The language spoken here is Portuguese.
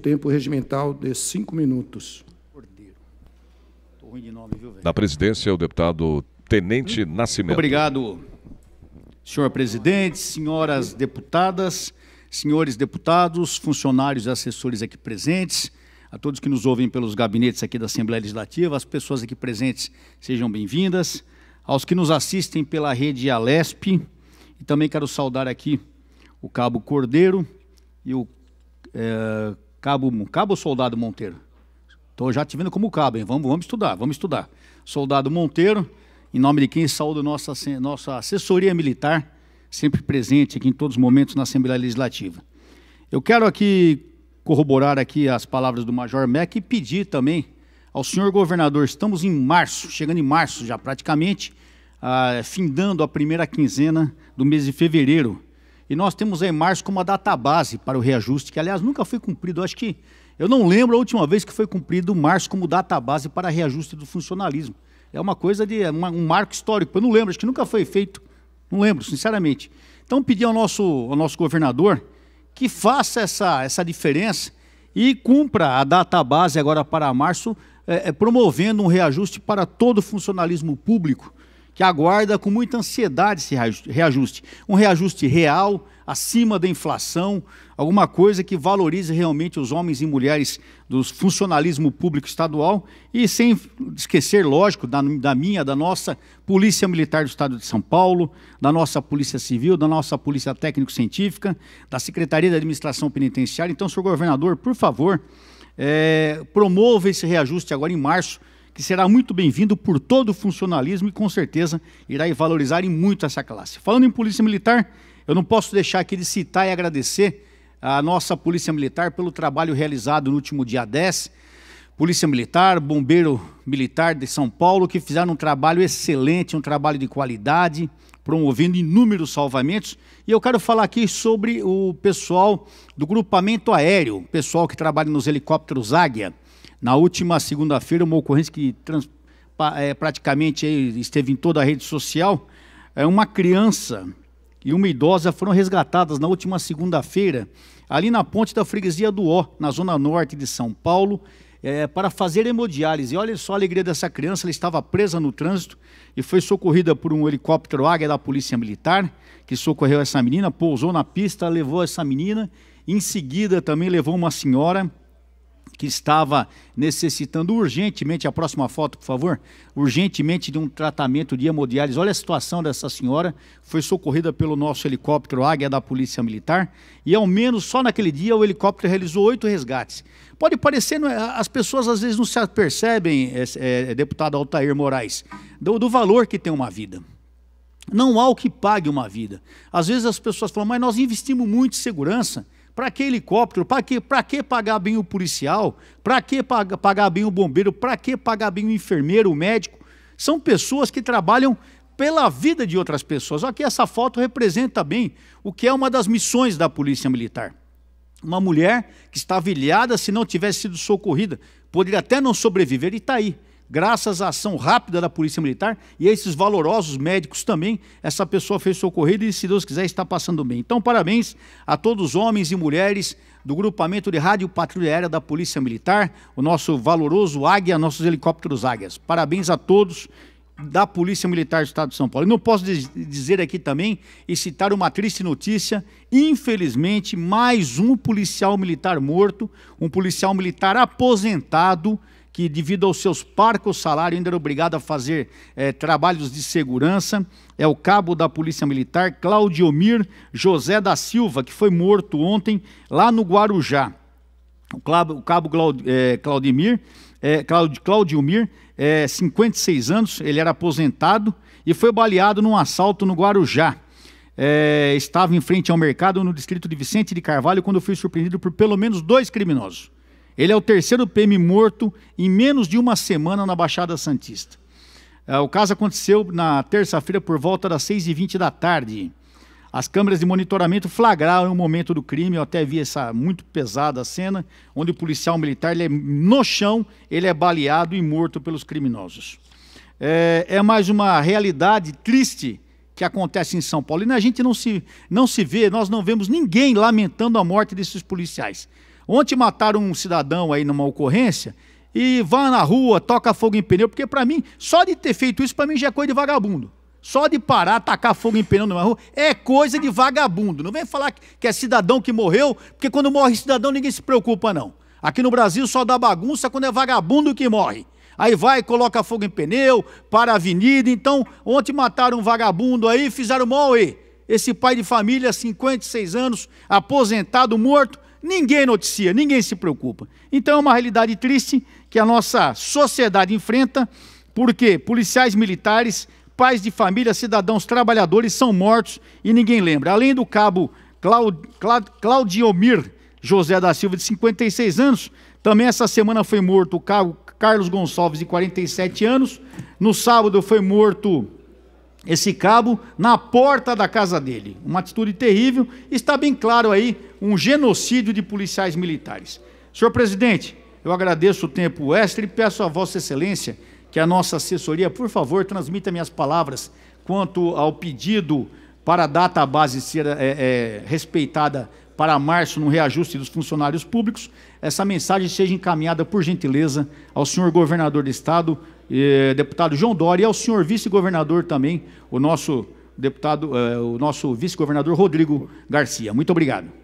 Tempo regimental de cinco minutos. Da presidência, o deputado Tenente hum? Nascimento. Obrigado, senhor presidente, senhoras deputadas, senhores deputados, funcionários e assessores aqui presentes, a todos que nos ouvem pelos gabinetes aqui da Assembleia Legislativa, as pessoas aqui presentes sejam bem-vindas, aos que nos assistem pela rede Alesp, e também quero saudar aqui o Cabo Cordeiro e o é, Cabo, cabo Soldado Monteiro. Estou já te vendo como cabo, hein? Vamos, vamos estudar, vamos estudar. Soldado Monteiro, em nome de quem saúdo nossa, nossa assessoria militar, sempre presente aqui em todos os momentos na Assembleia Legislativa. Eu quero aqui corroborar aqui as palavras do Major Mac e pedir também ao senhor governador, estamos em março, chegando em março já praticamente, ah, findando a primeira quinzena do mês de fevereiro, e nós temos aí março como a data base para o reajuste, que aliás nunca foi cumprido. acho que eu não lembro a última vez que foi cumprido março como data base para reajuste do funcionalismo. É uma coisa de uma, um marco histórico. Eu não lembro, acho que nunca foi feito. Não lembro, sinceramente. Então pedi ao nosso, ao nosso governador que faça essa, essa diferença e cumpra a data base agora para março, é, é promovendo um reajuste para todo o funcionalismo público, que aguarda com muita ansiedade esse reajuste. Um reajuste real, acima da inflação, alguma coisa que valorize realmente os homens e mulheres do funcionalismo público estadual e sem esquecer, lógico, da, da minha, da nossa Polícia Militar do Estado de São Paulo, da nossa Polícia Civil, da nossa Polícia Técnico-Científica, da Secretaria da Administração Penitenciária. Então, senhor governador, por favor, é, promova esse reajuste agora em março que será muito bem-vindo por todo o funcionalismo e com certeza irá valorizar muito essa classe. Falando em Polícia Militar, eu não posso deixar aqui de citar e agradecer a nossa Polícia Militar pelo trabalho realizado no último dia 10. Polícia Militar, Bombeiro Militar de São Paulo, que fizeram um trabalho excelente, um trabalho de qualidade, promovendo inúmeros salvamentos. E eu quero falar aqui sobre o pessoal do grupamento aéreo, pessoal que trabalha nos helicópteros Águia. Na última segunda-feira, uma ocorrência que trans, é, praticamente esteve em toda a rede social, é, uma criança e uma idosa foram resgatadas na última segunda-feira, ali na ponte da freguesia do Ó, na zona norte de São Paulo, é, para fazer hemodiálise. E olha só a alegria dessa criança, ela estava presa no trânsito e foi socorrida por um helicóptero Águia da Polícia Militar, que socorreu essa menina, pousou na pista, levou essa menina, em seguida também levou uma senhora que estava necessitando urgentemente, a próxima foto, por favor, urgentemente de um tratamento de hemodiálise. Olha a situação dessa senhora, foi socorrida pelo nosso helicóptero Águia da Polícia Militar, e ao menos só naquele dia o helicóptero realizou oito resgates. Pode parecer, é, as pessoas às vezes não se apercebem, é, é, é, deputado Altair Moraes, do, do valor que tem uma vida. Não há o que pague uma vida. Às vezes as pessoas falam, mas nós investimos muito em segurança, para que helicóptero? Para que, que pagar bem o policial? Para que paga, pagar bem o bombeiro? Para que pagar bem o enfermeiro, o médico? São pessoas que trabalham pela vida de outras pessoas. Aqui essa foto representa bem o que é uma das missões da Polícia Militar. Uma mulher que estava ilhada, se não tivesse sido socorrida, poderia até não sobreviver, e está aí Graças à ação rápida da Polícia Militar e a esses valorosos médicos também, essa pessoa fez socorrida e, se Deus quiser, está passando bem. Então, parabéns a todos os homens e mulheres do grupamento de rádio patrulha aérea da Polícia Militar, o nosso valoroso Águia, nossos helicópteros Águias. Parabéns a todos da Polícia Militar do Estado de São Paulo. E não posso dizer aqui também e citar uma triste notícia, infelizmente, mais um policial militar morto, um policial militar aposentado que, devido aos seus parcos salários, ainda era obrigado a fazer é, trabalhos de segurança. É o cabo da Polícia Militar, Claudiomir José da Silva, que foi morto ontem lá no Guarujá. O cabo, o cabo é, Claudimir, é, Claud, Claudiomir, é, 56 anos, ele era aposentado e foi baleado num assalto no Guarujá. É, estava em frente ao mercado no distrito de Vicente de Carvalho quando foi surpreendido por pelo menos dois criminosos. Ele é o terceiro PM morto em menos de uma semana na Baixada Santista. É, o caso aconteceu na terça-feira por volta das 6h20 da tarde. As câmeras de monitoramento flagraram o momento do crime. Eu até vi essa muito pesada cena, onde o policial militar ele é no chão, ele é baleado e morto pelos criminosos. É, é mais uma realidade triste que acontece em São Paulo. E a gente não se, não se vê, nós não vemos ninguém lamentando a morte desses policiais. Ontem mataram um cidadão aí numa ocorrência e vá na rua, toca fogo em pneu, porque para mim, só de ter feito isso, para mim já é coisa de vagabundo. Só de parar, tacar fogo em pneu numa rua, é coisa de vagabundo. Não vem falar que é cidadão que morreu, porque quando morre cidadão ninguém se preocupa, não. Aqui no Brasil só dá bagunça quando é vagabundo que morre. Aí vai, coloca fogo em pneu, para a avenida. Então, ontem mataram um vagabundo aí, fizeram mal aí. Esse pai de família, 56 anos, aposentado, morto, ninguém noticia, ninguém se preocupa. Então é uma realidade triste que a nossa sociedade enfrenta, porque policiais militares, pais de família, cidadãos trabalhadores são mortos e ninguém lembra. Além do cabo Claud Claud Claudiomir José da Silva, de 56 anos, também essa semana foi morto o cabo Carlos Gonçalves, de 47 anos. No sábado foi morto esse cabo na porta da casa dele. Uma atitude terrível. Está bem claro aí um genocídio de policiais militares. Senhor presidente, eu agradeço o tempo extra e peço a Vossa Excelência que a nossa assessoria, por favor, transmita minhas palavras quanto ao pedido para a data base ser é, é, respeitada para março no reajuste dos funcionários públicos, essa mensagem seja encaminhada, por gentileza, ao senhor governador do Estado, eh, deputado João Dória, e ao senhor vice-governador também, o nosso deputado, eh, o nosso vice-governador Rodrigo Garcia. Muito obrigado.